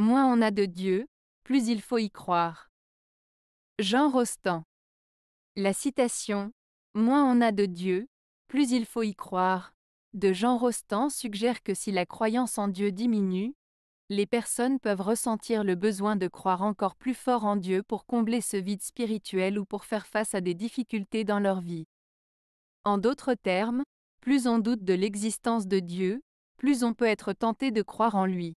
Moins on a de Dieu, plus il faut y croire. Jean Rostand. La citation Moins on a de Dieu, plus il faut y croire de Jean Rostand suggère que si la croyance en Dieu diminue, les personnes peuvent ressentir le besoin de croire encore plus fort en Dieu pour combler ce vide spirituel ou pour faire face à des difficultés dans leur vie. En d'autres termes, plus on doute de l'existence de Dieu, plus on peut être tenté de croire en lui.